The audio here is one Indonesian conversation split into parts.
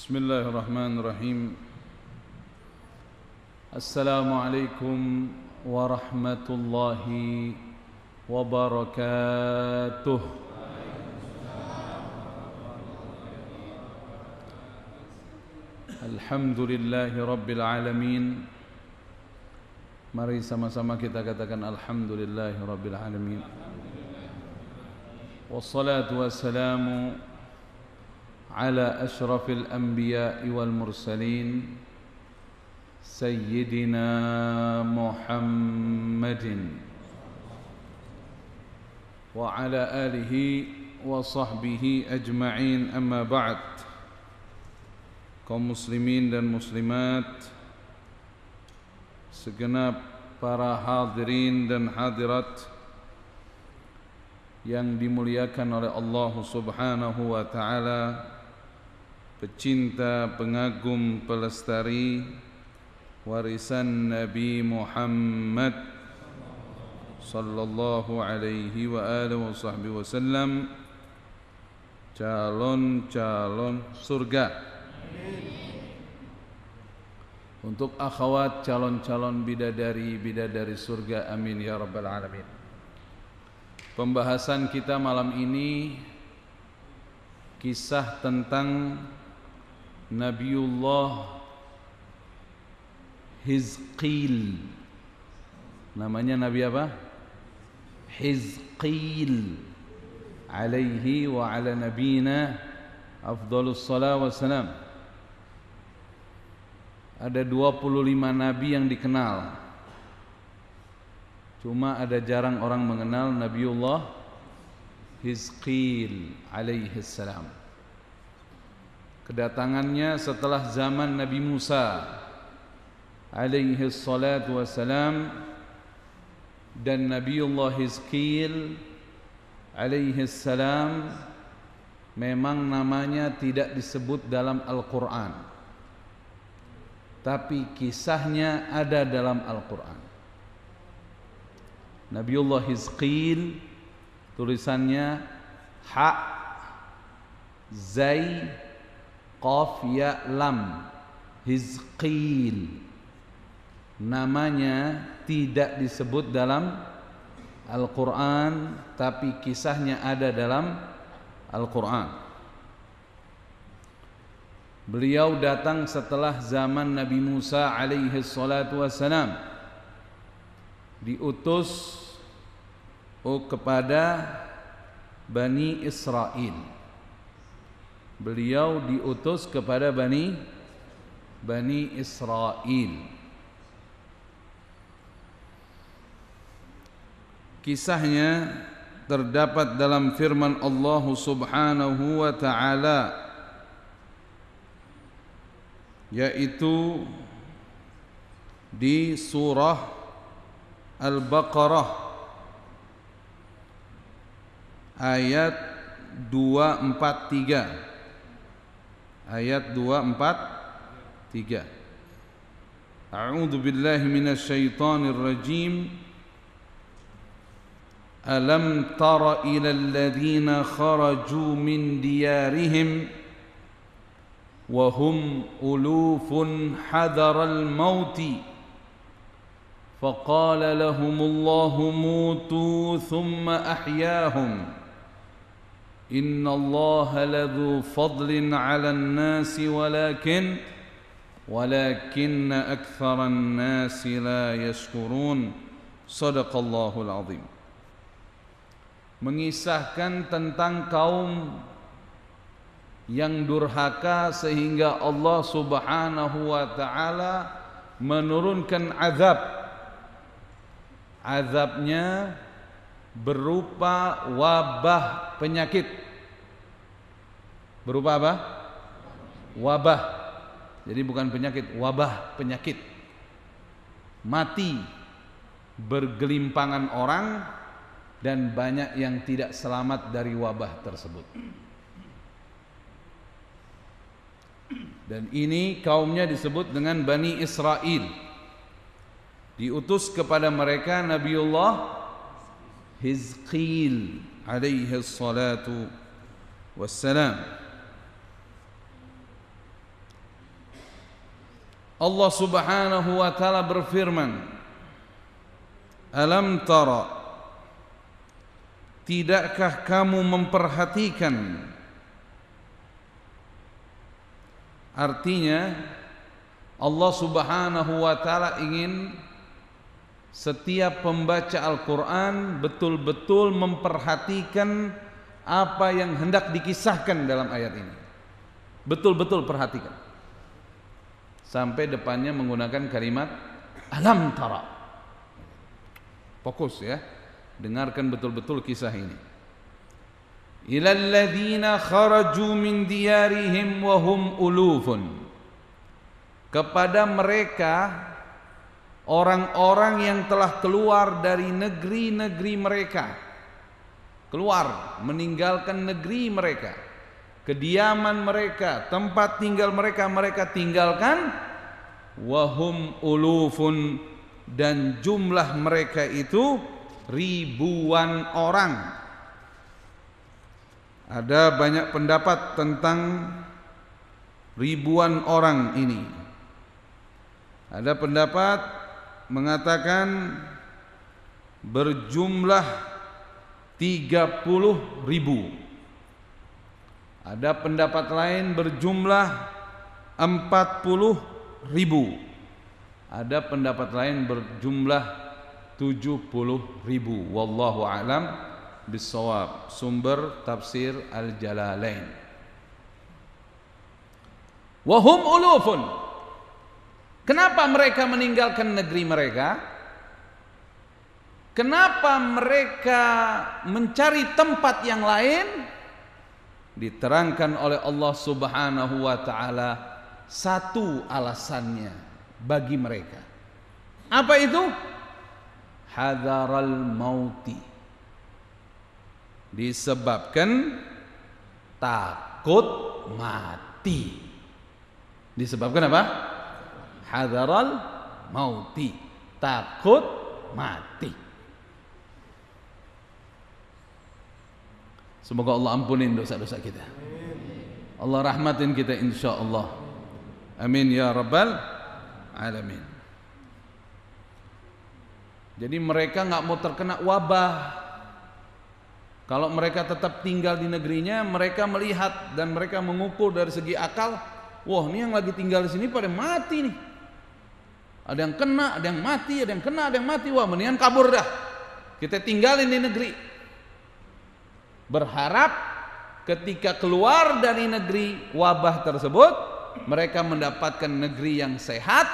بسم الله الرحمن الرحيم السلام عليكم ورحمة الله وبركاته الحمد لله رب العالمين Mari sama-sama kita katakan Alhamdulillahi Rabbil Alamin Wassalatu wassalamu على اشرف الانبياء والمرسلين سيدنا محمد وعلى اله وصحبه اجمعين اما بعد kaum muslimin dan muslimat segenap para hadirin dan hadirat yang dimuliakan oleh Allah Subhanahu wa taala pecinta, pengagum, pelestari warisan Nabi Muhammad sallallahu alaihi wa alihi wasahbihi wasallam calon-calon surga. Untuk akhwat calon-calon bidadari bidadari surga amin ya rabbal alamin. Pembahasan kita malam ini kisah tentang Nabiullah Hizqil namanya Nabi apa? Hizqil alaihi wa ala nabina afdalus salam wassalam ada 25 nabi yang dikenal cuma ada jarang orang mengenal Nabiullah Hizqil alaihi salam kedatangannya setelah zaman Nabi Musa alaihi salatu wassalam dan Nabiullah Hizkil alaihi salam memang namanya tidak disebut dalam Al-Quran tapi kisahnya ada dalam Al-Quran Nabiullah Hizkil tulisannya Ha Zai Qaf Ya Lam Hizqil Namanya tidak disebut dalam Al-Quran Tapi kisahnya ada dalam Al-Quran Beliau datang setelah zaman Nabi Musa alaihi salatu wassalam diutus oh kepada Bani Israel beliau diutus kepada Bani Bani Israel kisahnya terdapat dalam firman Allah subhanahu wa ta'ala yaitu di surah Al-Baqarah ayat 243 ayat 243 ayat 2 4 3 A'udzu billahi minasy syaithanir rajim Alam tara ilal ladzina kharaju min diyarihim wa hum ulufun hadaral mauti فقال لهم الله موتوا ثم أحياهم ان الله لذو فضل على الناس ولكن ولكن اكثر الناس لا يشكرون صدق الله العظيم mengisahkan tentang kaum yang durhaka sehingga Allah Subhanahu wa taala menurunkan azab azabnya berupa wabah penyakit berupa apa? Wabah. Jadi bukan penyakit, wabah penyakit. Mati bergelimpangan orang dan banyak yang tidak selamat dari wabah tersebut. Dan ini kaumnya disebut dengan Bani Israel. Diutus kepada mereka Nabiullah Hizqil alaihi salatu wassalam. Allah Subhanahu wa taala berfirman Alam tara Tidakkah kamu memperhatikan Artinya Allah Subhanahu wa taala ingin setiap pembaca Al-Qur'an betul-betul memperhatikan apa yang hendak dikisahkan dalam ayat ini. Betul-betul perhatikan sampai depannya menggunakan kalimat alam tara. Fokus ya. Dengarkan betul-betul kisah ini. ila kharaju min diyarihim wa ulufun. Kepada mereka orang-orang yang telah keluar dari negeri-negeri mereka. Keluar meninggalkan negeri mereka kediaman mereka, tempat tinggal mereka mereka tinggalkan wahum ulufun dan jumlah mereka itu ribuan orang. Ada banyak pendapat tentang ribuan orang ini. Ada pendapat mengatakan berjumlah 30 ribu ada pendapat lain berjumlah 40 ribu. Ada pendapat lain berjumlah 70 ribu. Wallahu alam bisawab. Sumber tafsir Al-Jalalain. Wahum ulufun. Kenapa mereka meninggalkan negeri mereka? Kenapa mereka mencari tempat yang lain? diterangkan oleh Allah Subhanahu wa taala satu alasannya bagi mereka. Apa itu? Hadaral mauti. Disebabkan takut mati. Disebabkan apa? Hadaral mauti. Takut mati. Semoga Allah ampunin dosa-dosa kita. Allah rahmatin kita insya Allah. Amin ya rabbal alamin. Jadi mereka nggak mau terkena wabah. Kalau mereka tetap tinggal di negerinya, mereka melihat dan mereka mengukur dari segi akal, wah ini yang lagi tinggal di sini pada mati nih. Ada yang kena, ada yang mati, ada yang kena, ada yang mati. Wah mendingan kabur dah. Kita tinggalin di negeri. Berharap ketika keluar dari negeri wabah tersebut, mereka mendapatkan negeri yang sehat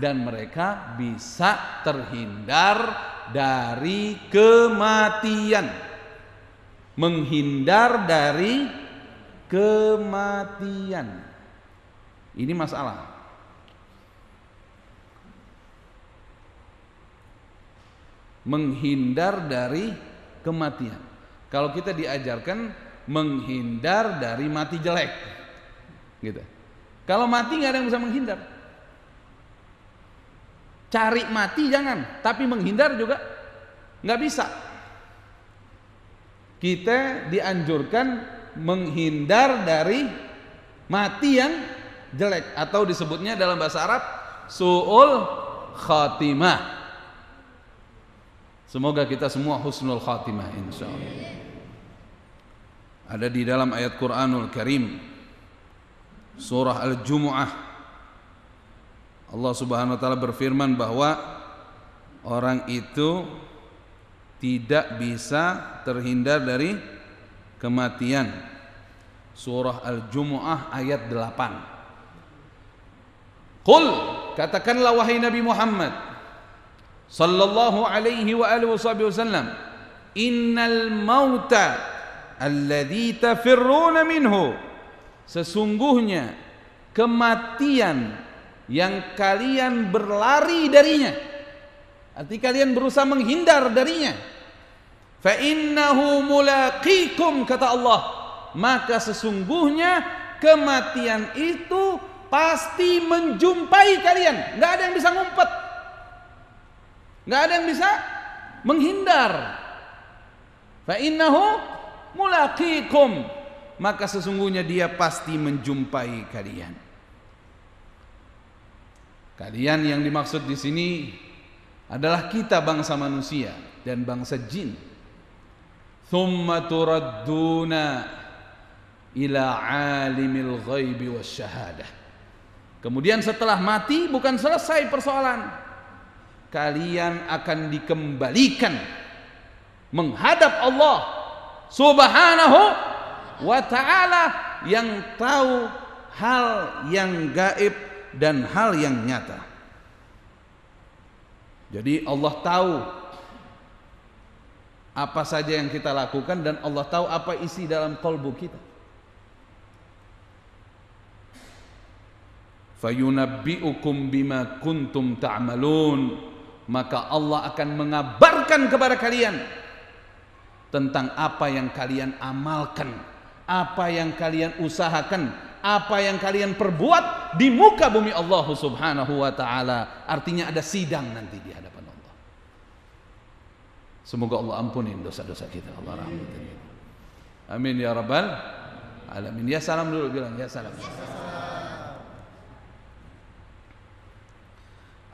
dan mereka bisa terhindar dari kematian. Menghindar dari kematian. Ini masalah. menghindar dari kematian. Kalau kita diajarkan menghindar dari mati jelek. Gitu. Kalau mati nggak ada yang bisa menghindar. Cari mati jangan, tapi menghindar juga nggak bisa. Kita dianjurkan menghindar dari mati yang jelek atau disebutnya dalam bahasa Arab suul khatimah. Semoga kita semua husnul khatimah insyaallah ada di dalam ayat Quranul Karim surah Al-Jumu'ah Allah Subhanahu wa taala berfirman bahwa orang itu tidak bisa terhindar dari kematian surah Al-Jumu'ah ayat 8 Qul katakanlah wahai Nabi Muhammad sallallahu alaihi wa alihi wasallam innal mauta alladzi tafirruna minhu sesungguhnya kematian yang kalian berlari darinya arti kalian berusaha menghindar darinya fa innahu mulaqikum kata Allah maka sesungguhnya kematian itu pasti menjumpai kalian nggak ada yang bisa ngumpet nggak ada yang bisa menghindar fa innahu mulaqikum maka sesungguhnya dia pasti menjumpai kalian. Kalian yang dimaksud di sini adalah kita bangsa manusia dan bangsa jin. Thumma turadduna ila alimil ghaibi wasyahadah. Kemudian setelah mati bukan selesai persoalan. Kalian akan dikembalikan menghadap Allah Subhanahu wa taala yang tahu hal yang gaib dan hal yang nyata. Jadi Allah tahu apa saja yang kita lakukan dan Allah tahu apa isi dalam kalbu kita. Fayunabbi'ukum bima kuntum ta'malun. Maka Allah akan mengabarkan kepada kalian tentang apa yang kalian amalkan, apa yang kalian usahakan, apa yang kalian perbuat di muka bumi Allah Subhanahu wa taala. Artinya ada sidang nanti di hadapan Allah. Semoga Allah ampunin dosa-dosa kita. Allah rahmatin. Amin ya rabbal alamin. Ya salam dulu bilang Ya salam.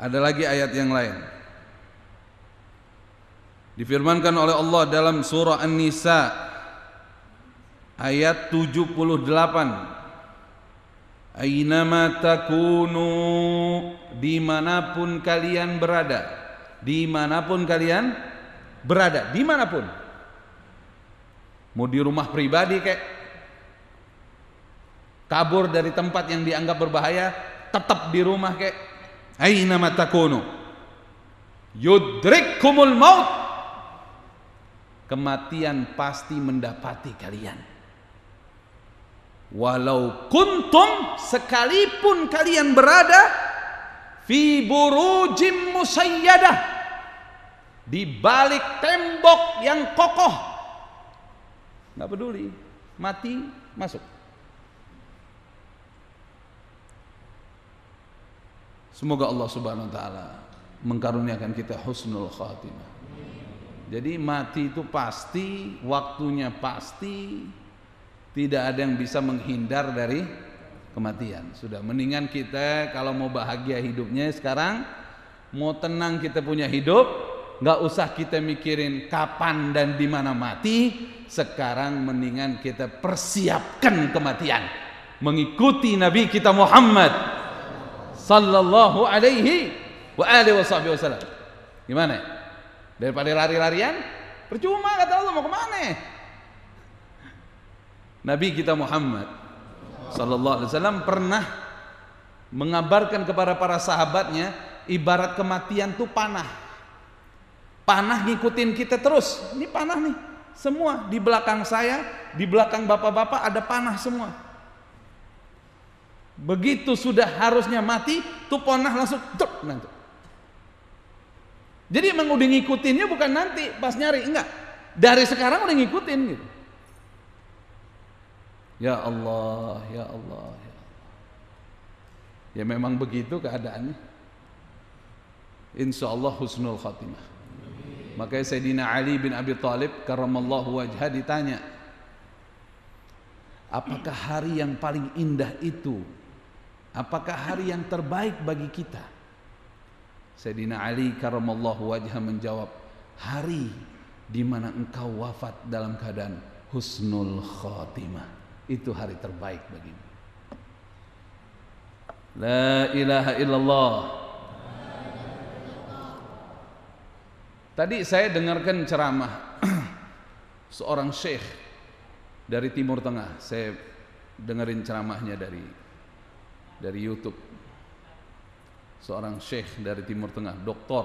Ada lagi ayat yang lain. Difirmankan oleh Allah dalam surah An-Nisa ayat 78. Ainama takunu dimanapun kalian berada, dimanapun kalian berada, dimanapun. Mau di rumah pribadi kek, kabur dari tempat yang dianggap berbahaya, tetap di rumah kek. Ainama takunu yudrikkumul maut kematian pasti mendapati kalian. Walau kuntum sekalipun kalian berada fi burujim musayyadah di balik tembok yang kokoh. Nggak peduli, mati masuk. Semoga Allah Subhanahu wa taala mengkaruniakan kita husnul khatimah. Jadi mati itu pasti, waktunya pasti, tidak ada yang bisa menghindar dari kematian. Sudah mendingan kita kalau mau bahagia hidupnya sekarang, mau tenang kita punya hidup, nggak usah kita mikirin kapan dan di mana mati. Sekarang mendingan kita persiapkan kematian, mengikuti Nabi kita Muhammad sallallahu alaihi wasallam. Gimana? Ya? Daripada lari-larian, percuma kata Allah mau kemana? Nabi kita Muhammad Sallallahu Alaihi Wasallam pernah mengabarkan kepada para sahabatnya ibarat kematian tuh panah panah ngikutin kita terus ini panah nih semua di belakang saya di belakang bapak-bapak ada panah semua begitu sudah harusnya mati tuh panah langsung tuh, jadi emang udah ngikutinnya bukan nanti pas nyari, enggak. Dari sekarang udah ngikutin gitu. Ya Allah, ya Allah, ya Allah. Ya memang begitu keadaannya. Insya Allah husnul khatimah. Makanya Sayyidina Ali bin Abi Thalib karamallahu wajah ditanya, Apakah hari yang paling indah itu? Apakah hari yang terbaik bagi kita? Sayyidina Ali karamallahu wajah menjawab, hari di mana engkau wafat dalam keadaan husnul khotimah. Itu hari terbaik bagimu. La ilaha illallah. Tadi saya dengarkan ceramah seorang syekh dari Timur Tengah. Saya dengerin ceramahnya dari dari YouTube seorang syekh dari Timur Tengah, doktor.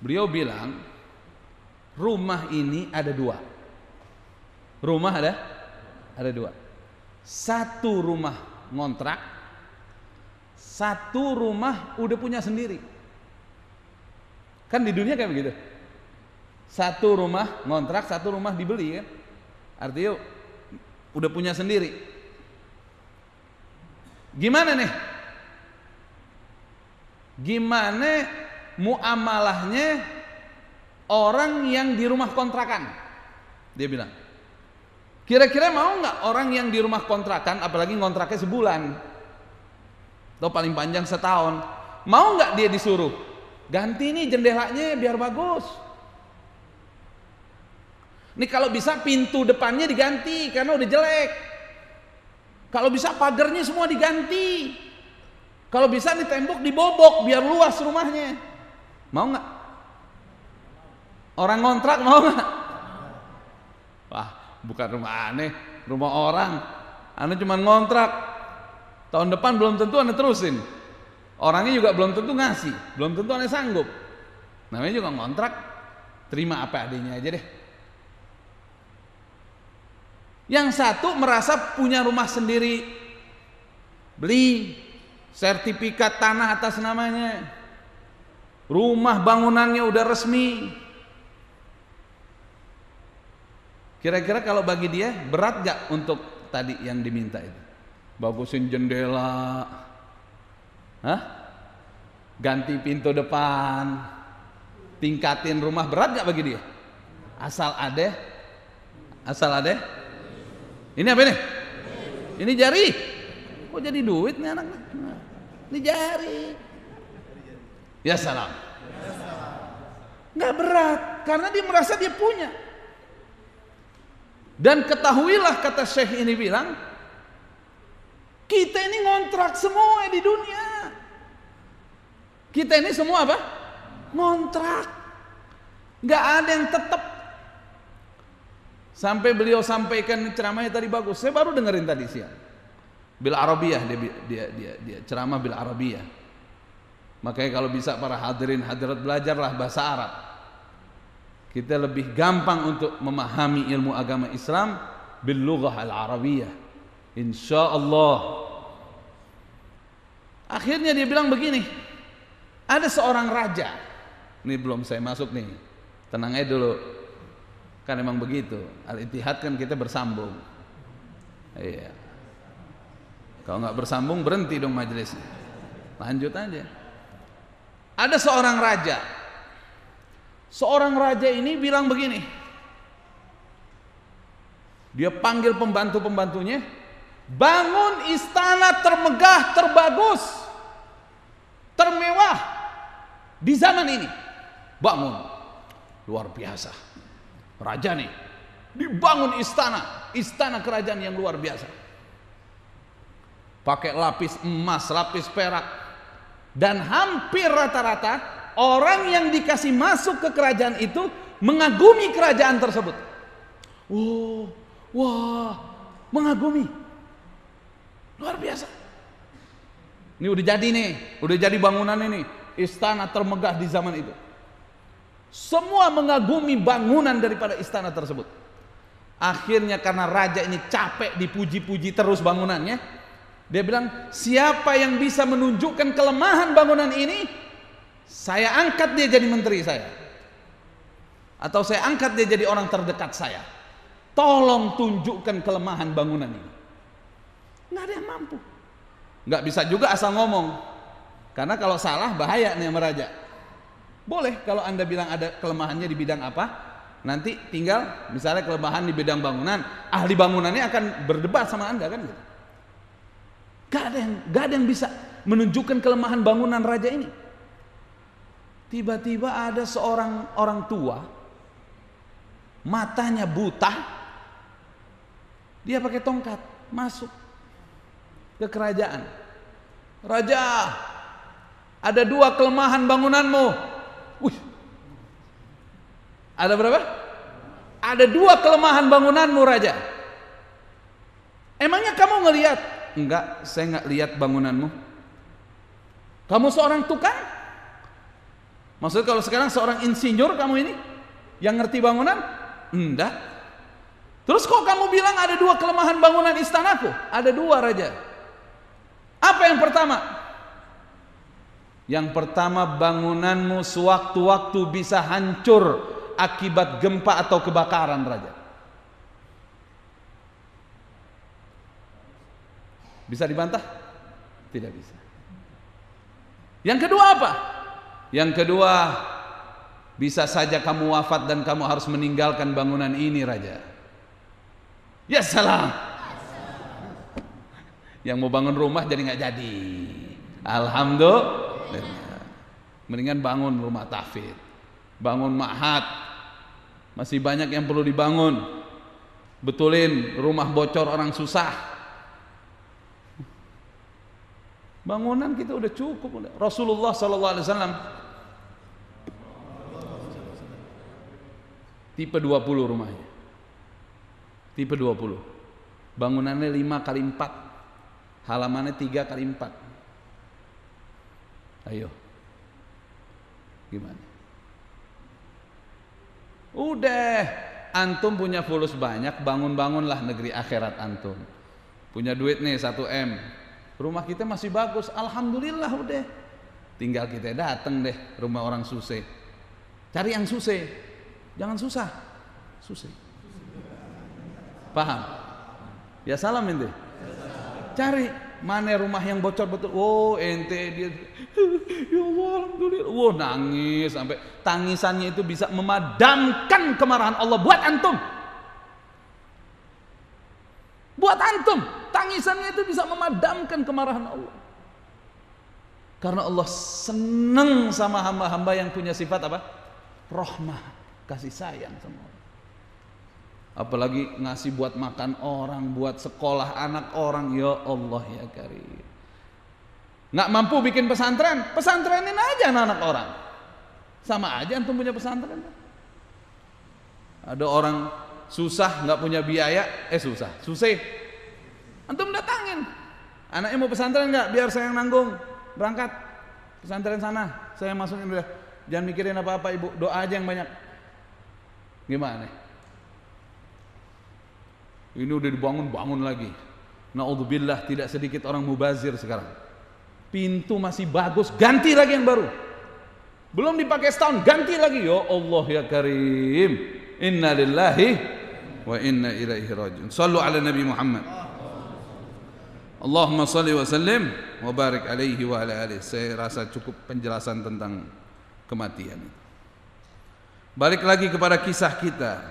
Beliau bilang, rumah ini ada dua. Rumah ada? Ada dua. Satu rumah ngontrak, satu rumah udah punya sendiri. Kan di dunia kayak begitu. Satu rumah ngontrak, satu rumah dibeli kan. Artinya udah punya sendiri. Gimana nih gimana muamalahnya orang yang di rumah kontrakan dia bilang kira-kira mau nggak orang yang di rumah kontrakan apalagi ngontraknya sebulan atau paling panjang setahun mau nggak dia disuruh ganti nih jendelanya biar bagus ini kalau bisa pintu depannya diganti karena udah jelek kalau bisa pagarnya semua diganti kalau bisa nih tembok dibobok biar luas rumahnya. Mau nggak? Orang kontrak mau nggak? Wah, bukan rumah aneh, rumah orang. Aneh cuma ngontrak. Tahun depan belum tentu aneh terusin. Orangnya juga belum tentu ngasih, belum tentu aneh sanggup. Namanya juga ngontrak, terima apa adanya aja deh. Yang satu merasa punya rumah sendiri, beli sertifikat tanah atas namanya rumah bangunannya udah resmi kira-kira kalau bagi dia berat gak untuk tadi yang diminta itu bagusin jendela Hah? ganti pintu depan tingkatin rumah berat gak bagi dia asal ada asal ada ini apa ini ini jari kok jadi duit nih anak, -anak? Ini jari. Ya salam. Nggak berat karena dia merasa dia punya. Dan ketahuilah kata Syekh ini bilang, kita ini ngontrak semua di dunia. Kita ini semua apa? Ngontrak. Gak ada yang tetap. Sampai beliau sampaikan ceramahnya tadi bagus. Saya baru dengerin tadi siang bil arabiyah dia dia dia, dia ceramah bil arabiyah makanya kalau bisa para hadirin hadirat belajarlah bahasa Arab kita lebih gampang untuk memahami ilmu agama Islam bil lughah al arabiyah insyaallah akhirnya dia bilang begini ada seorang raja ini belum saya masuk nih tenang aja dulu kan emang begitu al-ittihad kan kita bersambung iya yeah. Kalau nggak bersambung berhenti dong majelis, Lanjut aja. Ada seorang raja. Seorang raja ini bilang begini. Dia panggil pembantu-pembantunya, bangun istana termegah, terbagus, termewah di zaman ini. Bangun. Luar biasa. Raja nih dibangun istana, istana kerajaan yang luar biasa pakai lapis emas, lapis perak. Dan hampir rata-rata orang yang dikasih masuk ke kerajaan itu mengagumi kerajaan tersebut. Wow, oh, wah, mengagumi. Luar biasa. Ini udah jadi nih, udah jadi bangunan ini, istana termegah di zaman itu. Semua mengagumi bangunan daripada istana tersebut. Akhirnya karena raja ini capek dipuji-puji terus bangunannya, dia bilang, siapa yang bisa menunjukkan kelemahan bangunan ini, saya angkat dia jadi menteri saya. Atau saya angkat dia jadi orang terdekat saya. Tolong tunjukkan kelemahan bangunan ini. Nggak ada yang mampu. Nggak bisa juga asal ngomong. Karena kalau salah bahaya nih meraja. Boleh kalau anda bilang ada kelemahannya di bidang apa, nanti tinggal misalnya kelemahan di bidang bangunan, ahli bangunannya akan berdebat sama anda kan gitu. Gak ada yang, gak ada yang bisa menunjukkan kelemahan bangunan raja ini. Tiba-tiba ada seorang orang tua, matanya buta, dia pakai tongkat masuk ke kerajaan. Raja, ada dua kelemahan bangunanmu. Wih, ada berapa? Ada dua kelemahan bangunanmu, Raja. Emangnya kamu ngelihat Enggak, saya enggak lihat bangunanmu. Kamu seorang tukang? Maksud kalau sekarang seorang insinyur kamu ini? Yang ngerti bangunan? Enggak. Terus kok kamu bilang ada dua kelemahan bangunan istanaku? Ada dua raja. Apa yang pertama? Yang pertama bangunanmu sewaktu-waktu bisa hancur akibat gempa atau kebakaran raja. Bisa dibantah? Tidak bisa. Yang kedua apa? Yang kedua, bisa saja kamu wafat dan kamu harus meninggalkan bangunan ini, Raja. Ya salam. Yang mau bangun rumah jadi nggak jadi. Alhamdulillah. Mendingan bangun rumah tafid, bangun mahat. Masih banyak yang perlu dibangun. Betulin rumah bocor orang susah Bangunan kita udah cukup. Rasulullah Sallallahu Alaihi Wasallam tipe 20 rumahnya. Tipe 20. Bangunannya 5 kali 4. Halamannya 3 kali 4. Ayo. Gimana? Udah, antum punya fulus banyak, bangun-bangunlah negeri akhirat antum. Punya duit nih 1M, rumah kita masih bagus alhamdulillah udah tinggal kita datang deh rumah orang susah cari yang susah jangan susah susah paham ya salam ente cari mana rumah yang bocor betul oh ente dia ya Allah alhamdulillah wow nangis sampai tangisannya itu bisa memadamkan kemarahan Allah buat antum Buat antum, tangisannya itu bisa memadamkan kemarahan Allah. Karena Allah senang sama hamba-hamba yang punya sifat apa? Rohmah, kasih sayang sama Allah. Apalagi ngasih buat makan orang, buat sekolah anak orang. Ya Allah ya Karim. Nggak mampu bikin pesantren, pesantrenin aja anak-anak orang. Sama aja antum punya pesantren. Ada orang susah nggak punya biaya eh susah susah antum datangin anaknya mau pesantren nggak biar saya yang nanggung berangkat pesantren sana saya masukin udah jangan mikirin apa apa ibu doa aja yang banyak gimana ini udah dibangun bangun lagi naudzubillah tidak sedikit orang mubazir sekarang pintu masih bagus ganti lagi yang baru belum dipakai setahun ganti lagi yo ya Allah ya Karim innalillahi وإنا إليه راجعون صلوا على النبي محمد Allahumma salli wa sallim wa barik alaihi wa ala alihi. Saya rasa cukup penjelasan tentang kematian. Balik lagi kepada kisah kita.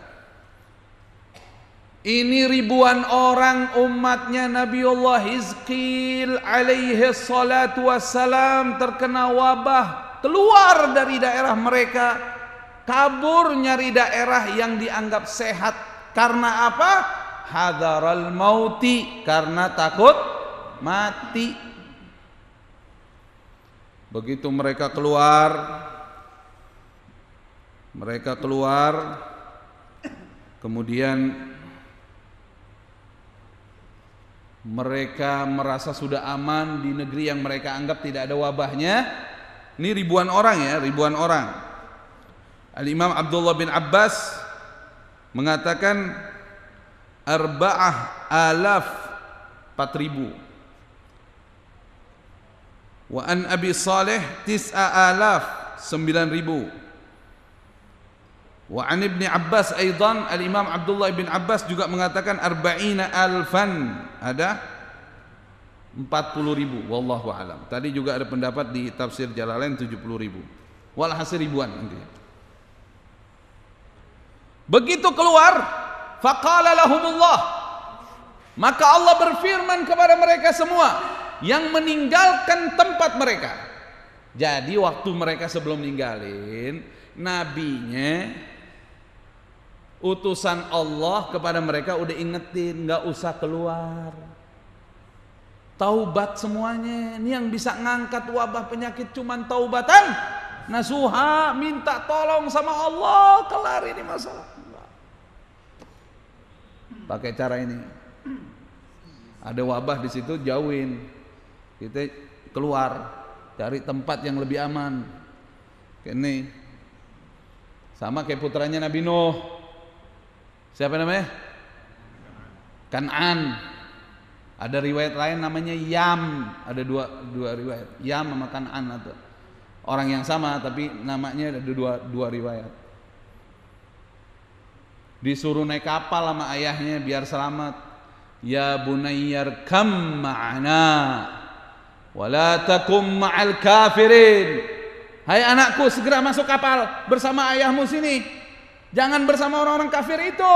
Ini ribuan orang umatnya Nabi Allah Hizqil alaihi salatu wassalam terkena wabah keluar dari daerah mereka kabur nyari daerah yang dianggap sehat karena apa? Hadaral mauti karena takut mati. Begitu mereka keluar mereka keluar kemudian mereka merasa sudah aman di negeri yang mereka anggap tidak ada wabahnya. Ini ribuan orang ya, ribuan orang. Al-Imam Abdullah bin Abbas mengatakan arba'ah alaf 4000 Wa an Abi salih tis'a alaf 9000 Wa an Ibn Abbas aidan al-Imam Abdullah bin Abbas juga mengatakan arba'ina alfan ada 40.000 wallahu alam. Tadi juga ada pendapat di tafsir Jalalain 70.000. Walhasil ribuan intinya. Begitu keluar, faqala lahumullah. Maka Allah berfirman kepada mereka semua yang meninggalkan tempat mereka. Jadi waktu mereka sebelum ninggalin, nabinya utusan Allah kepada mereka udah ingetin nggak usah keluar taubat semuanya ini yang bisa ngangkat wabah penyakit cuman taubatan nasuha minta tolong sama Allah kelar ini masalah pakai cara ini ada wabah di situ jauhin kita keluar cari tempat yang lebih aman ini sama kayak putranya Nabi Nuh siapa namanya Kanan ada riwayat lain namanya Yam ada dua dua riwayat Yam sama Kanan atau orang yang sama tapi namanya ada dua dua riwayat disuruh naik kapal sama ayahnya biar selamat ya bunayyar kam ma'ana wala takum ma'al kafirin hai anakku segera masuk kapal bersama ayahmu sini jangan bersama orang-orang kafir itu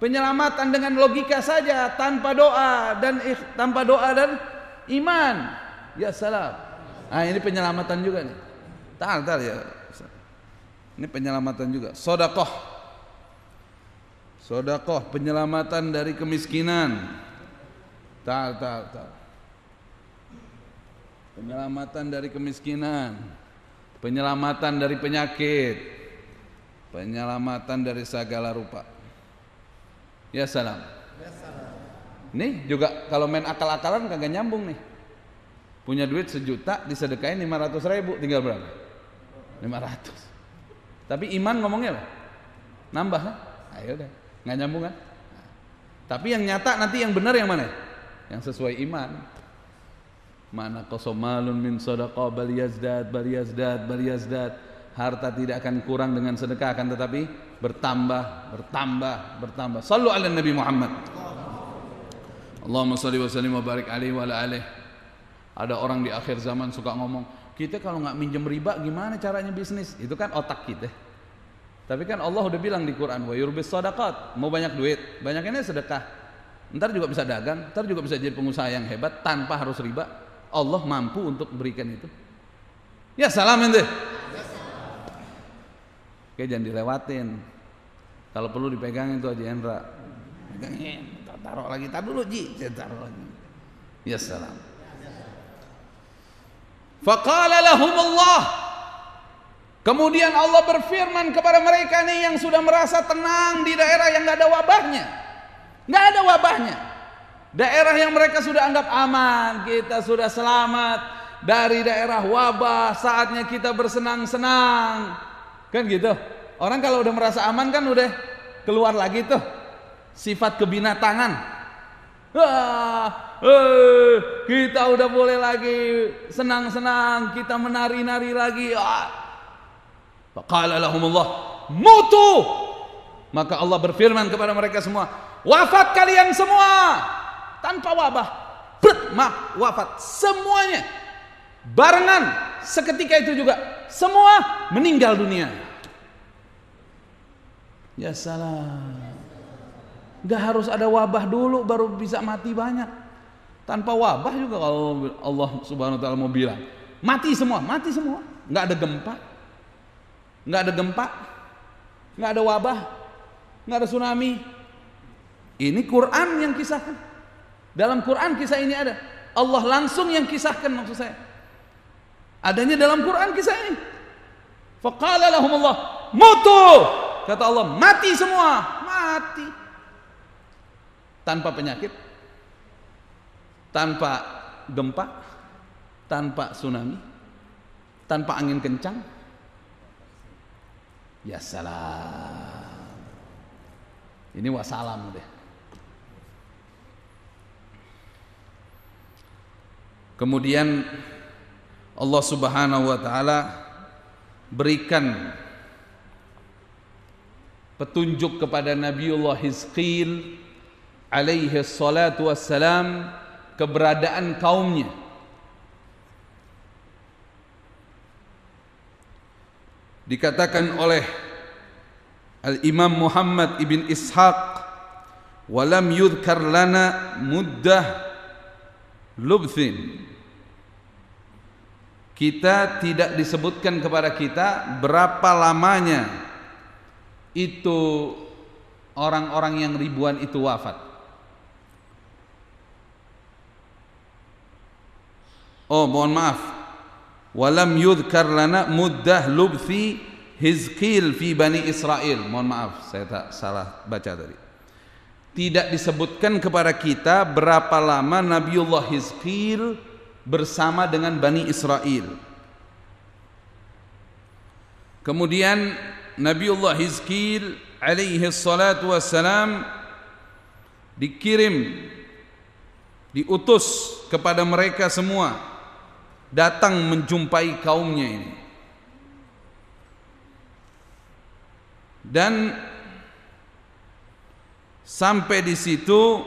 penyelamatan dengan logika saja tanpa doa dan tanpa doa dan iman ya salam ah ini penyelamatan juga nih tar tar ya ini penyelamatan juga sodakoh sodakoh penyelamatan dari kemiskinan tak tak tak penyelamatan dari kemiskinan penyelamatan dari penyakit penyelamatan dari segala rupa ya salam ya nih juga kalau main akal-akalan kagak nyambung nih punya duit sejuta disedekain 500 ribu tinggal berapa 500 tapi iman ngomongnya apa? nambah ha? ayo deh nggak nyambung kan tapi yang nyata nanti yang benar yang mana yang sesuai iman mana kosomalun min sodako baliyazdat baliyazdat baliyazdat harta tidak akan kurang dengan sedekah akan tetapi bertambah bertambah bertambah sallu ala nabi Muhammad Allahumma salli wa sallim wa barik alaihi wa alaihi ada orang di akhir zaman suka ngomong kita kalau nggak minjem riba gimana caranya bisnis itu kan otak kita tapi kan Allah udah bilang di Quran, wa yurbis sadaqat, mau banyak duit, ini sedekah. Ntar juga bisa dagang, ntar juga bisa jadi pengusaha yang hebat tanpa harus riba. Allah mampu untuk berikan itu. Ya salam ente. Oke jangan dilewatin. Kalau perlu dipegang itu aja Hendra. Pegangin, taruh lagi, taruh dulu Ji, taruh lagi. Ya salam. Faqala lahumullah Kemudian Allah berfirman kepada mereka nih yang sudah merasa tenang di daerah yang nggak ada wabahnya. nggak ada wabahnya. Daerah yang mereka sudah anggap aman, kita sudah selamat dari daerah wabah, saatnya kita bersenang-senang. Kan gitu. Orang kalau udah merasa aman kan udah keluar lagi tuh sifat kebinatangan. Wah, eh, kita udah boleh lagi senang-senang, kita menari-nari lagi. Ah, Faqala Allah mutu. Maka Allah berfirman kepada mereka semua, wafat kalian semua tanpa wabah. bet maaf, wafat semuanya. Barengan seketika itu juga semua meninggal dunia. Ya salah. Gak harus ada wabah dulu baru bisa mati banyak. Tanpa wabah juga kalau Allah Subhanahu wa taala mau bilang, mati semua, mati semua. Gak ada gempa, nggak ada gempa, nggak ada wabah, nggak ada tsunami. Ini Quran yang kisahkan. Dalam Quran kisah ini ada. Allah langsung yang kisahkan maksud saya. Adanya dalam Quran kisah ini. Faqala Allah. mutu. Kata Allah, mati semua, mati. Tanpa penyakit, tanpa gempa, tanpa tsunami, tanpa angin kencang, Ya salam. Ini wasalam deh. Kemudian Allah Subhanahu wa taala berikan petunjuk kepada Nabiullah Hizqil alaihi salatu wassalam keberadaan kaumnya dikatakan oleh Al-Imam Muhammad ibn Ishaq walam yudkar lana muddah lubthin kita tidak disebutkan kepada kita berapa lamanya itu orang-orang yang ribuan itu wafat Oh mohon maaf walam yudhkar lana muddah lubthi Hizkil fi Bani Israel mohon maaf saya tak salah baca tadi tidak disebutkan kepada kita berapa lama Nabiullah Hizkil bersama dengan Bani Israel kemudian Nabiullah Hizkil alaihi salatu wassalam dikirim diutus kepada mereka semua datang menjumpai kaumnya ini. Dan sampai di situ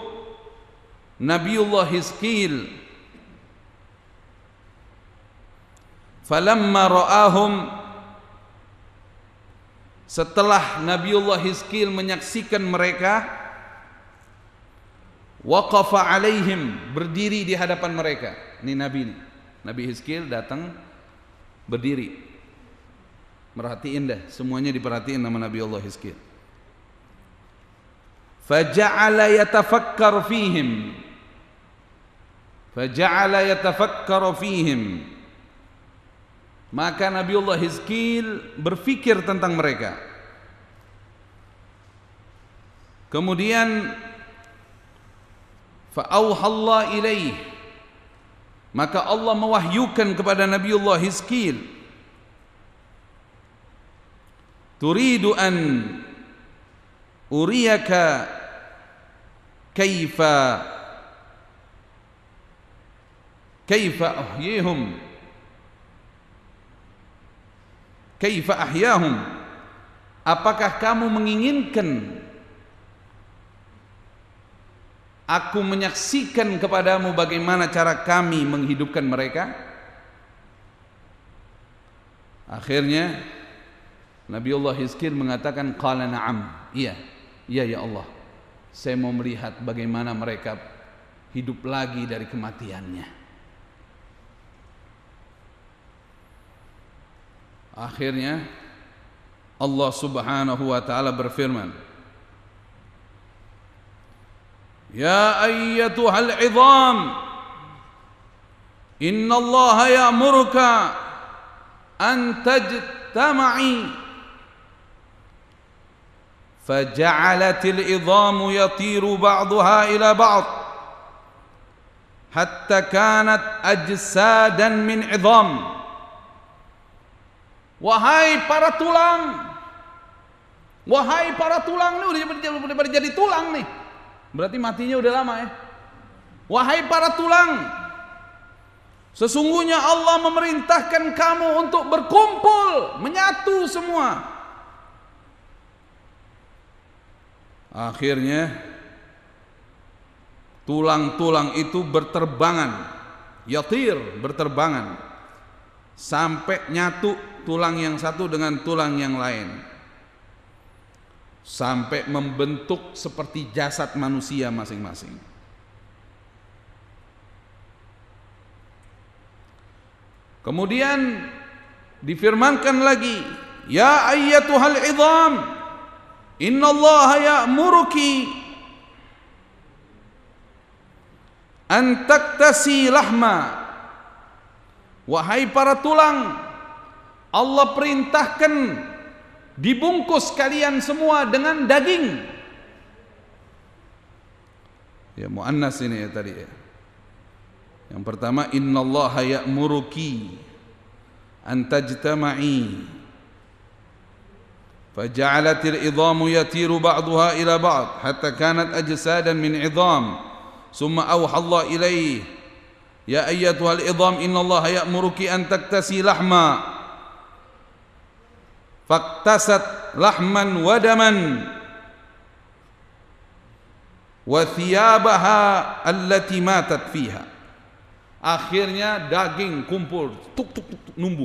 Nabiullah Hizkil falamma ra'ahum setelah Nabiullah Hizkil menyaksikan mereka waqafa alaihim berdiri di hadapan mereka ini nabi ini Nabi Hizkil datang berdiri merhatiin dah semuanya diperhatiin nama Nabi Allah Hizkil faja'ala yatafakkar fihim faja'ala yatafakkar fihim maka Nabi Allah Hizkil berfikir tentang mereka kemudian fa'auhallah ilaih maka Allah mewahyukan kepada Nabiullah Hizkil Turidu an uriyaka kaifa kaifa ahyihum kaifa ahyahum Apakah kamu menginginkan Aku menyaksikan kepadamu bagaimana cara kami menghidupkan mereka. Akhirnya Nabi Allah Hizkir mengatakan qala na'am. Iya. Iya ya Allah. Saya mau melihat bagaimana mereka hidup lagi dari kematiannya. Akhirnya Allah Subhanahu wa taala berfirman, يا ايتها العظام ان الله يامرك ان تجتمعي فجعلت العظام يطير بعضها الى بعض حتى كانت اجسادا من عظام wahai para tulang wahai para tulang ini udah, udah, udah, udah jadi tulang nih Berarti matinya udah lama ya. Wahai para tulang, sesungguhnya Allah memerintahkan kamu untuk berkumpul, menyatu semua. Akhirnya tulang-tulang itu berterbangan, yatir berterbangan sampai nyatu tulang yang satu dengan tulang yang lain sampai membentuk seperti jasad manusia masing-masing. Kemudian difirmankan lagi, "Ya ayyatuhal idham, innallaha ya'muruki an taktasi lahma." Wahai para tulang, Allah perintahkan dibungkus kalian semua dengan daging. Ya muannas ini ya tadi ya. Yang pertama innallaha ya'muruki an tajtama'i فجعلت العظام يطير بعضها الى بعض حتى كانت اجسادا من عظام ثم اوحى الله اليه يا ايتها العظام ان الله يامرك ان تكتسي لحما faktasat lahman wadaman wathiyabaha allati matat fiha akhirnya daging kumpul tuk tuk tuk, tuk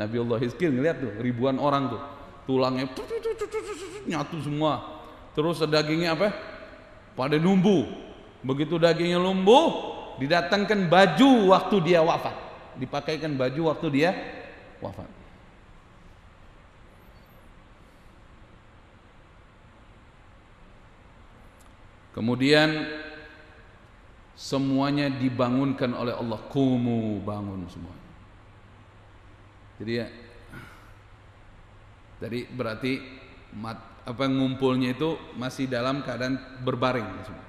Nabi Allah Hizkir ngeliat tuh ribuan orang tuh tulangnya tuk, tuk, tuk, tuk, tuk, tuk, nyatu semua terus dagingnya apa pada numbu begitu dagingnya numbu didatangkan baju waktu dia wafat dipakaikan baju waktu dia wafat Kemudian semuanya dibangunkan oleh Allah. Kumu bangun semua. Jadi ya, jadi berarti mat, apa ngumpulnya itu masih dalam keadaan berbaring semua.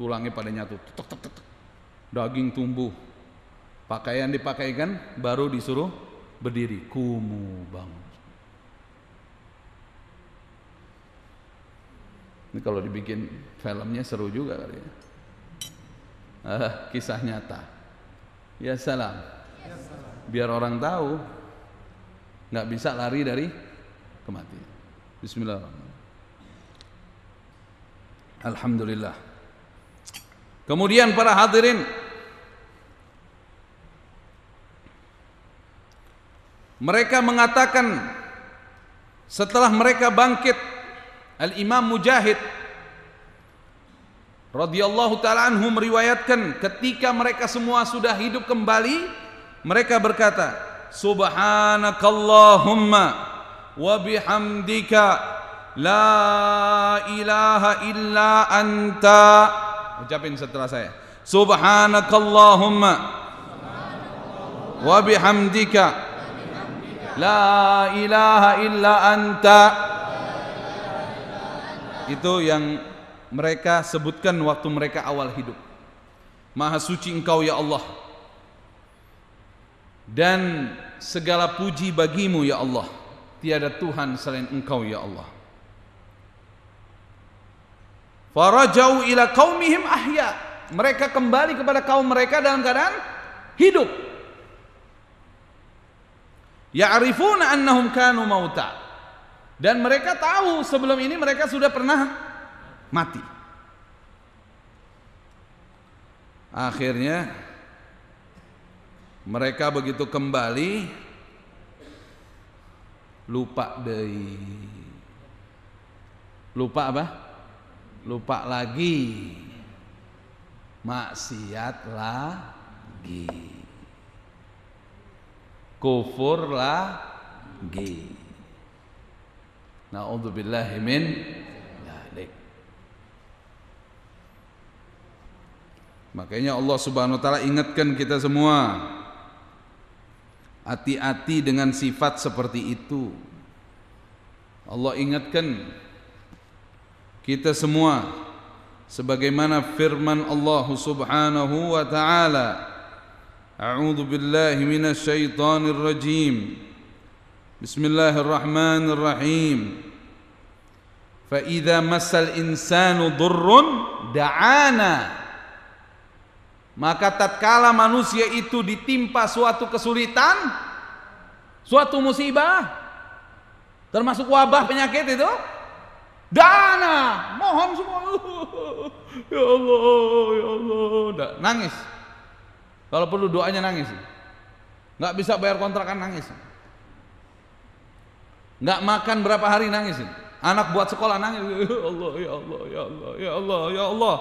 Tulangnya pada nyatu, tuk, tuk, tuk, tuk. daging tumbuh, pakaian dipakaikan, baru disuruh berdiri, kumu bangun. Ini kalau dibikin filmnya seru juga kali ya. Ah, kisah nyata. Ya salam. Biar orang tahu nggak bisa lari dari kematian. Bismillahirrahmanirrahim. Alhamdulillah. Kemudian para hadirin mereka mengatakan setelah mereka bangkit Al Imam Mujahid radhiyallahu taala anhu meriwayatkan ketika mereka semua sudah hidup kembali mereka berkata subhanakallahumma wa bihamdika la ilaha illa anta ucapin setelah saya subhanakallahumma wa bihamdika la ilaha illa anta itu yang mereka sebutkan waktu mereka awal hidup. Maha suci Engkau ya Allah. Dan segala puji bagimu ya Allah. Tiada Tuhan selain Engkau ya Allah. Farajau ila qaumihim ahya. Mereka kembali kepada kaum mereka dalam keadaan hidup. Ya'rifuna annahum kanu mauta. Dan mereka tahu sebelum ini mereka sudah pernah mati. Akhirnya mereka begitu kembali lupa deh, Lupa apa? Lupa lagi. Maksiat lagi. Kufur lagi. Na'udzubillahi min dalik. Makanya Allah Subhanahu wa taala ingatkan kita semua hati-hati dengan sifat seperti itu. Allah ingatkan kita semua sebagaimana firman Allah Subhanahu wa taala A'udzu billahi minasyaitonir rajim Bismillahirrahmanirrahim. الله الرحمن الرحيم فإذا مس الإنسان maka tatkala manusia itu ditimpa suatu kesulitan suatu musibah termasuk wabah penyakit itu dana mohon semua ya Allah ya Allah Nggak, nangis kalau perlu doanya nangis nggak bisa bayar kontrakan nangis nggak makan berapa hari nangis anak buat sekolah nangis ya Allah ya Allah ya Allah ya Allah ya Allah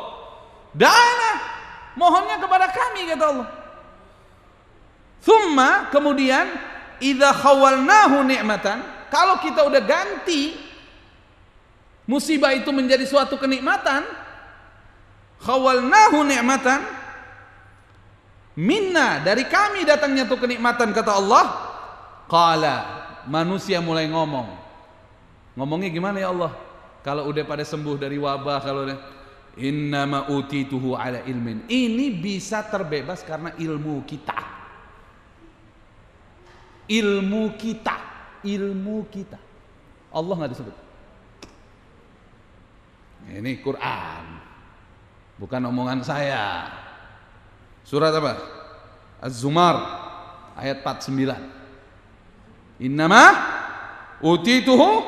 dana mohonnya kepada kami kata Allah thumma kemudian idza khawalnahu nikmatan kalau kita udah ganti musibah itu menjadi suatu kenikmatan khawalnahu nikmatan minna dari kami datangnya tuh kenikmatan kata Allah qala manusia mulai ngomong. Ngomongnya gimana ya Allah? Kalau udah pada sembuh dari wabah, kalau udah innama utituhu ala ilmin. Ini bisa terbebas karena ilmu kita. Ilmu kita, ilmu kita. Allah nggak disebut. Ini Quran. Bukan omongan saya. Surat apa? Az-Zumar ayat 49. Innama utituhu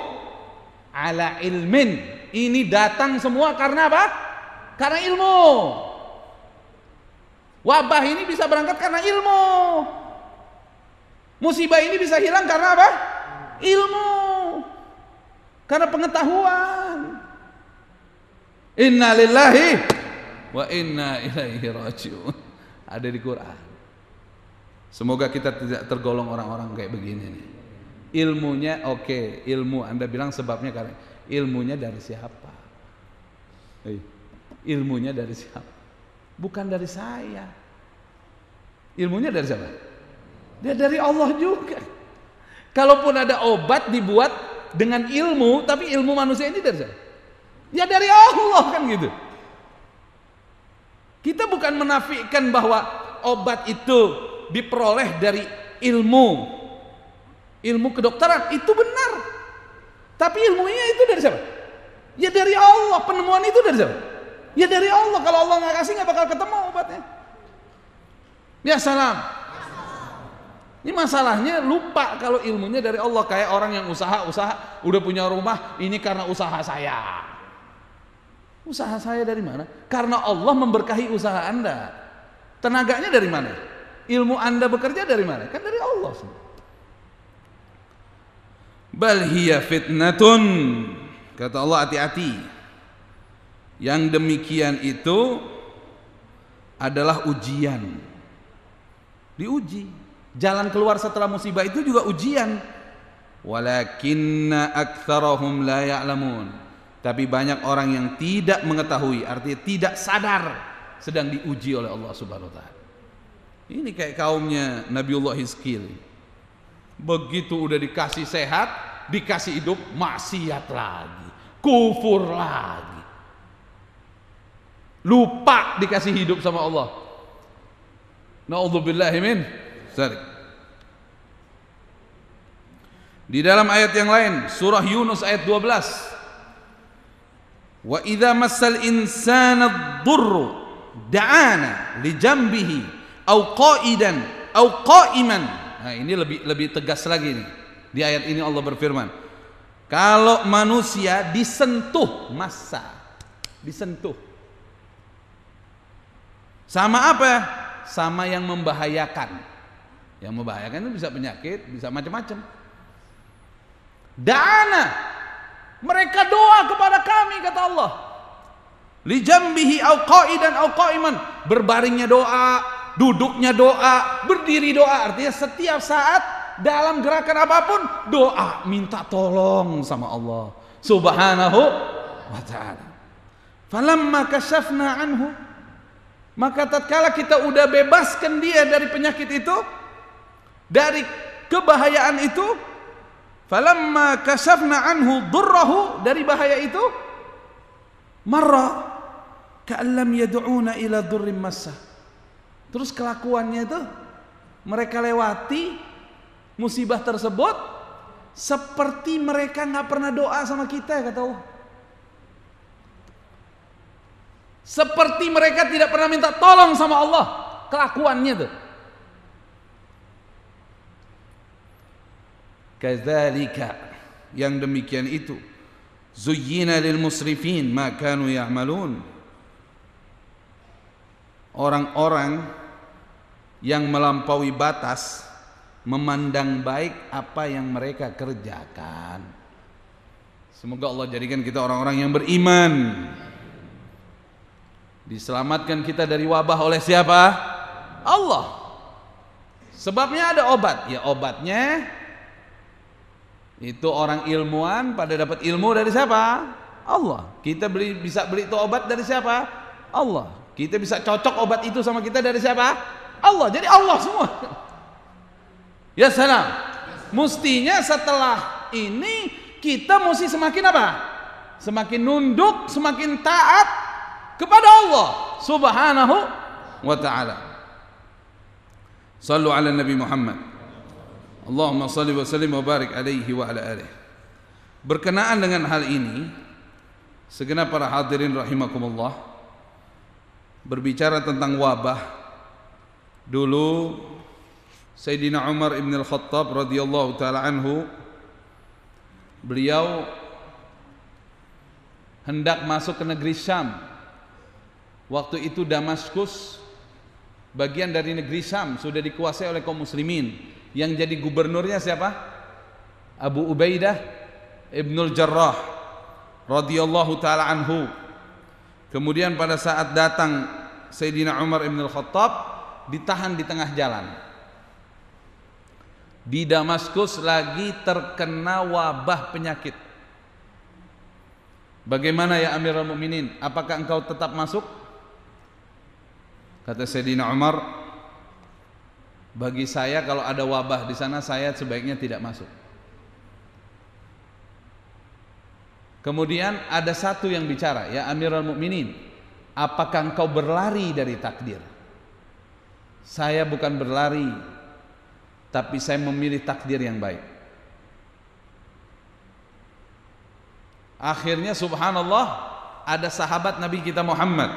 ala ilmin. Ini datang semua karena apa? Karena ilmu. Wabah ini bisa berangkat karena ilmu. Musibah ini bisa hilang karena apa? Ilmu. Karena pengetahuan. Inna lillahi wa inna ilaihi rajiun. Ada di Quran. Semoga kita tidak tergolong orang-orang kayak begini nih ilmunya oke okay. ilmu anda bilang sebabnya karena ilmunya dari siapa eh, ilmunya dari siapa bukan dari saya ilmunya dari siapa dia dari Allah juga kalaupun ada obat dibuat dengan ilmu tapi ilmu manusia ini dari siapa ya dari Allah kan gitu kita bukan menafikan bahwa obat itu diperoleh dari ilmu ilmu kedokteran itu benar tapi ilmunya itu dari siapa ya dari Allah penemuan itu dari siapa ya dari Allah kalau Allah nggak kasih nggak bakal ketemu obatnya ya salam ini masalahnya lupa kalau ilmunya dari Allah kayak orang yang usaha-usaha udah punya rumah ini karena usaha saya usaha saya dari mana karena Allah memberkahi usaha anda tenaganya dari mana ilmu anda bekerja dari mana kan dari Allah semua bal hiya fitnatun kata Allah hati-hati yang demikian itu adalah ujian diuji jalan keluar setelah musibah itu juga ujian walakinna aktsarahum la ya'lamun tapi banyak orang yang tidak mengetahui artinya tidak sadar sedang diuji oleh Allah Subhanahu wa taala ini kayak kaumnya Nabiullah Hizkil begitu udah dikasih sehat dikasih hidup maksiat lagi, kufur lagi. Lupa dikasih hidup sama Allah. Nauzubillahi min Di dalam ayat yang lain, surah Yunus ayat 12. Wa idza massal insana ad-durru da'ana li jambihi au qa'idan au qa'iman. Nah, ini lebih lebih tegas lagi nih. Di ayat ini Allah berfirman, kalau manusia disentuh masa, disentuh. Sama apa? Sama yang membahayakan. Yang membahayakan itu bisa penyakit, bisa macam-macam. Dana, Mereka doa kepada kami kata Allah. Lijambihi au dan au qaiman. Berbaringnya doa, duduknya doa, berdiri doa. Artinya setiap saat dalam gerakan apapun doa minta tolong sama Allah subhanahu wa ta'ala falamma kasyafna anhu maka tatkala kita udah bebaskan dia dari penyakit itu dari kebahayaan itu falamma kasyafna anhu durrahu dari bahaya itu marra ka'allam yad'una ila durrim massa terus kelakuannya itu mereka lewati musibah tersebut seperti mereka nggak pernah doa sama kita kata Allah. Seperti mereka tidak pernah minta tolong sama Allah kelakuannya tuh. Kedalika yang demikian itu zuyina lil musrifin ma kanu ya'malun. Orang-orang yang melampaui batas memandang baik apa yang mereka kerjakan. Semoga Allah jadikan kita orang-orang yang beriman. Diselamatkan kita dari wabah oleh siapa? Allah. Sebabnya ada obat. Ya obatnya itu orang ilmuwan pada dapat ilmu dari siapa? Allah. Kita beli bisa beli itu obat dari siapa? Allah. Kita bisa cocok obat itu sama kita dari siapa? Allah. Jadi Allah semua. Ya salam. Mestinya setelah ini kita mesti semakin apa? Semakin nunduk, semakin taat kepada Allah Subhanahu wa taala. Sallu ala Nabi Muhammad. Allahumma salli wa sallim wa barik alaihi wa ala alihi. Berkenaan dengan hal ini, segenap para hadirin rahimakumullah berbicara tentang wabah dulu Sayyidina Umar ibn al-Khattab radhiyallahu taala anhu beliau hendak masuk ke negeri Syam. Waktu itu Damaskus bagian dari negeri Syam sudah dikuasai oleh kaum muslimin. Yang jadi gubernurnya siapa? Abu Ubaidah Ibnul Jarrah radhiyallahu taala anhu. Kemudian pada saat datang Sayyidina Umar ibn al-Khattab ditahan di tengah jalan di Damaskus lagi terkena wabah penyakit. Bagaimana ya Amirul Mukminin? Apakah engkau tetap masuk? Kata Sayyidina Umar, bagi saya kalau ada wabah di sana saya sebaiknya tidak masuk. Kemudian ada satu yang bicara, ya Amirul Mukminin, apakah engkau berlari dari takdir? Saya bukan berlari tapi saya memilih takdir yang baik. Akhirnya subhanallah ada sahabat Nabi kita Muhammad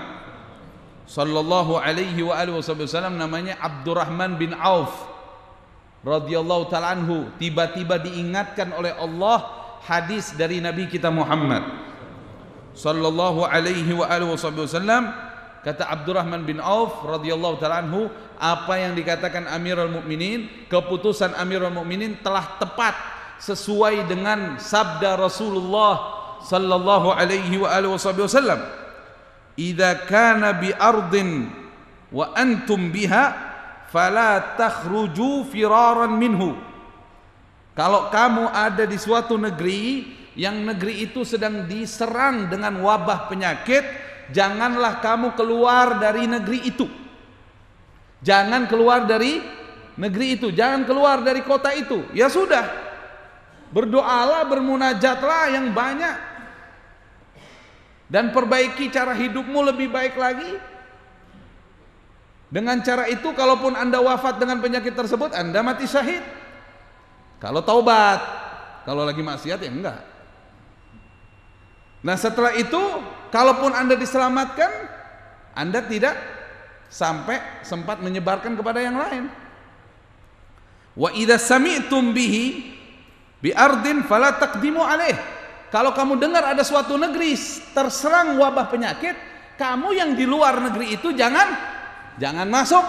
sallallahu alaihi wa alihi wasallam namanya Abdurrahman bin Auf radhiyallahu taala anhu tiba-tiba diingatkan oleh Allah hadis dari Nabi kita Muhammad sallallahu alaihi wa alihi wasallam wa Kata Abdurrahman bin Auf radhiyallahu taala anhu, apa yang dikatakan Amirul Mukminin, keputusan Amirul Mukminin telah tepat sesuai dengan sabda Rasulullah sallallahu alaihi wa alihi wasallam. Idza kana bi ardin wa antum biha fala takhruju firaran minhu. Kalau kamu ada di suatu negeri yang negeri itu sedang diserang dengan wabah penyakit, janganlah kamu keluar dari negeri itu. Jangan keluar dari negeri itu, jangan keluar dari kota itu. Ya sudah, berdoalah, bermunajatlah yang banyak. Dan perbaiki cara hidupmu lebih baik lagi. Dengan cara itu, kalaupun Anda wafat dengan penyakit tersebut, Anda mati syahid. Kalau taubat, kalau lagi maksiat ya enggak. Nah setelah itu kalaupun Anda diselamatkan Anda tidak sampai sempat menyebarkan kepada yang lain. Wa idha sami'tum bihi bi ardin fala takdimu Kalau kamu dengar ada suatu negeri terserang wabah penyakit, kamu yang di luar negeri itu jangan jangan masuk.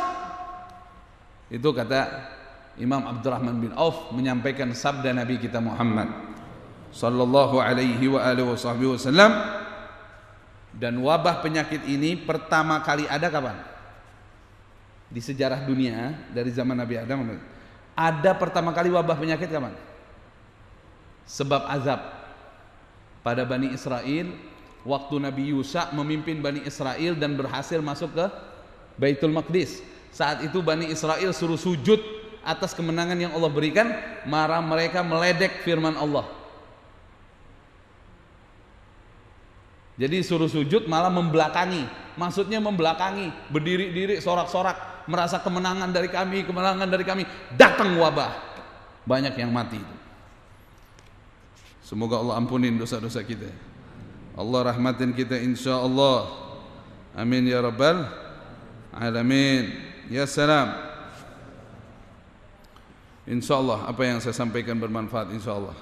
Itu kata Imam Abdurrahman bin Auf menyampaikan sabda Nabi kita Muhammad sallallahu alaihi wa alihi wasallam dan wabah penyakit ini pertama kali ada kapan? Di sejarah dunia dari zaman Nabi Adam ada pertama kali wabah penyakit kapan? Sebab azab pada Bani Israel waktu Nabi Yusa memimpin Bani Israel dan berhasil masuk ke Baitul Maqdis. Saat itu Bani Israel suruh sujud atas kemenangan yang Allah berikan, marah mereka meledek firman Allah. Jadi suruh sujud malah membelakangi. Maksudnya membelakangi, berdiri-diri, sorak-sorak, merasa kemenangan dari kami, kemenangan dari kami. Datang wabah. Banyak yang mati Semoga Allah ampunin dosa-dosa kita. Allah rahmatin kita insya Allah. Amin ya rabbal alamin. Ya salam. Insya Allah apa yang saya sampaikan bermanfaat insya Allah.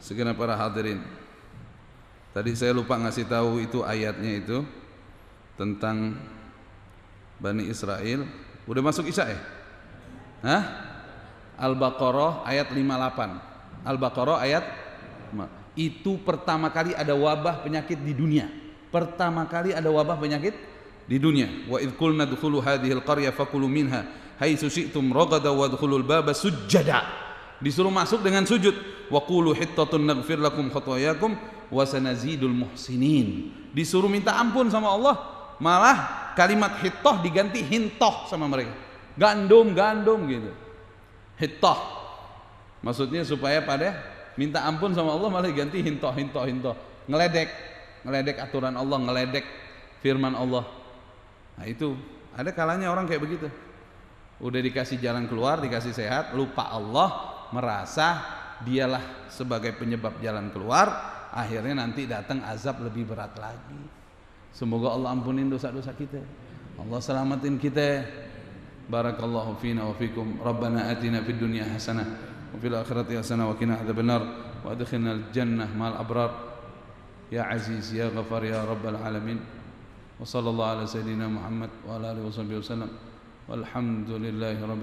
Segenap para hadirin. Tadi saya lupa ngasih tahu itu ayatnya itu tentang Bani Israel. Udah masuk Isa ya? Hah? Al-Baqarah ayat 58. Al-Baqarah ayat itu pertama kali ada wabah penyakit di dunia. Pertama kali ada wabah penyakit di dunia. Wa idh qulna dukhulu hadhil qaryah fakulu minha haitsu syi'tum ragada wadkhulul baba sujjada. Disuruh masuk dengan sujud. Wakulu qulu hittatun naghfir lakum khotoyakum wa sanazidul muhsinin. Disuruh minta ampun sama Allah, malah kalimat hittah diganti hintoh sama mereka. Gandum, gandum gitu. Hittah. Maksudnya supaya pada minta ampun sama Allah malah diganti hintoh, hintoh, hintoh. Ngeledek, ngeledek aturan Allah, ngeledek firman Allah. Nah itu ada kalanya orang kayak begitu. Udah dikasih jalan keluar, dikasih sehat, lupa Allah, merasa dialah sebagai penyebab jalan keluar akhirnya nanti datang azab lebih berat lagi semoga Allah ampunin dosa-dosa kita Allah selamatin kita barakallahu fina wa fikum rabbana atina fid dunya hasanah wa fil akhirati hasanah wa qina adzabannar wa adkhilna al jannah ma'al abrar ya aziz ya ghafar ya rabbal alamin wa sallallahu ala sayidina muhammad wa ala alihi wasallam والحمد لله رب